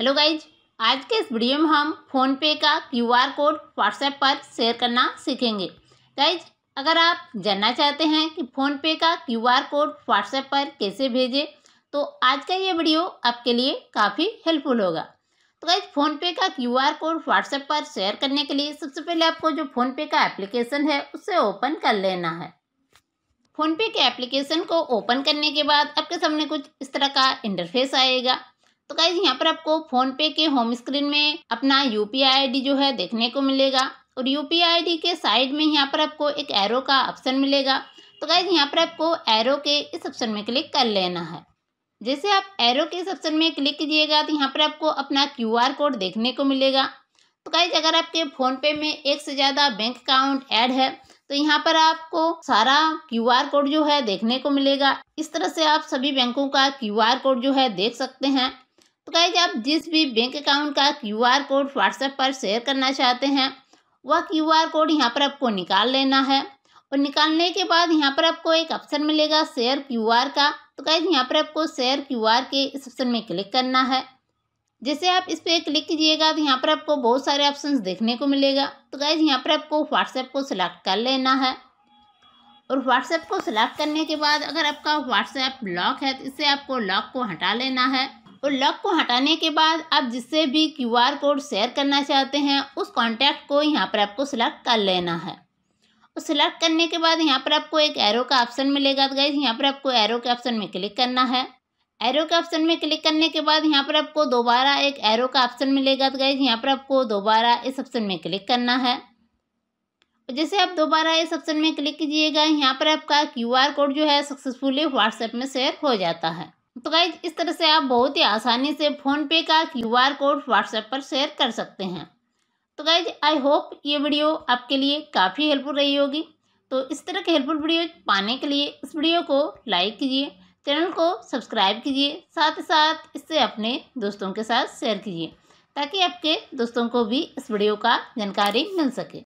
hello guys आज के इस वीडियो में हम फ़ोनपे का क्यूआर कोड व्हाट्सएप पर शेयर करना सीखेंगे गाइज अगर आप जानना चाहते हैं कि फ़ोनपे का क्यूआर कोड व्हाट्सएप पर कैसे भेजें तो आज का ये वीडियो आपके लिए काफ़ी हेल्पफुल होगा तो गाइज फ़ोनपे का क्यूआर कोड व्हाट्सएप पर शेयर करने के लिए सबसे पहले आपको जो फ़ोनपे का एप्लीकेशन है उसे ओपन कर लेना है फ़ोनपे के एप्लीकेशन को ओपन करने के बाद आपके सामने कुछ इस तरह का इंटरफेस आएगा तो गाइज यहाँ पर आपको फोन पे के होम स्क्रीन में अपना यूपीआई आईडी जो है देखने को मिलेगा और यूपीआई आईडी के साइड में यहाँ पर आपको एक एरो का ऑप्शन मिलेगा तो गाइज यहाँ पर आपको एरो के इस ऑप्शन में क्लिक कर लेना है जैसे आप एरो के इस ऑप्शन में क्लिक कीजिएगा तो यहाँ पर आपको अपना क्यू कोड देखने को मिलेगा तो गाइज अगर आपके फ़ोन पे में एक से ज़्यादा बैंक अकाउंट ऐड है तो यहाँ पर आपको सारा क्यू आर कोड जो है देखने को मिलेगा इस तरह से आप सभी बैंकों का क्यू आर कोड जो है देख सकते हैं तो गाइज आप जिस भी बैंक अकाउंट का क्यू आर कोड व्हाट्सएप पर शेयर करना चाहते हैं वह क्यू आर कोड यहाँ पर आपको निकाल लेना है और निकालने के बाद यहाँ पर आपको एक ऑप्शन मिलेगा शेयर क्यू आर का तो गाइज यहाँ पर आपको शेयर क्यू आर के इस ऑप्शन में क्लिक करना है जैसे आप इस पर क्लिक कीजिएगा तो यहाँ पर आपको बहुत सारे ऑप्शन देखने को मिलेगा तो गाइज यहाँ पर आपको व्हाट्सएप को सिलेक्ट कर लेना है और व्हाट्सएप को सिलेक्ट करने के बाद अगर आपका व्हाट्सएप लॉक है तो इससे आपको लॉक को हटा लेना है और लॉक को हटाने के बाद आप जिससे भी क्यू आर कोड शेयर करना चाहते हैं उस कॉन्टैक्ट को यहाँ पर आपको सिलेक्ट कर लेना है और सिलेक्ट करने के बाद यहाँ पर आपको एक एरो का ऑप्शन मिलेगा तो गाइज यहाँ पर आपको एरो के ऑप्शन में क्लिक करना है एरो के ऑप्शन में क्लिक करने के बाद यहाँ पर आपको दोबारा एक एरो का ऑप्शन मिलेगा तो गाइज यहाँ पर आपको दोबारा इस ऑप्शन में क्लिक करना है जैसे आप दोबारा इस ऑप्शन में क्लिक कीजिएगा यहाँ पर आपका क्यू आर कोड जो है सक्सेसफुली व्हाट्सएप में शेयर हो जाता है तो गाइज इस तरह से आप बहुत ही आसानी से फ़ोनपे का क्यू आर कोड व्हाट्सएप पर शेयर कर सकते हैं तो गाइज आई होप ये वीडियो आपके लिए काफ़ी हेल्पफुल रही होगी तो इस तरह के हेल्पफुल वीडियो पाने के लिए इस वीडियो को लाइक कीजिए चैनल को सब्सक्राइब कीजिए साथ ही साथ इससे अपने दोस्तों के साथ शेयर कीजिए ताकि आपके दोस्तों को भी इस वीडियो का जानकारी मिल सके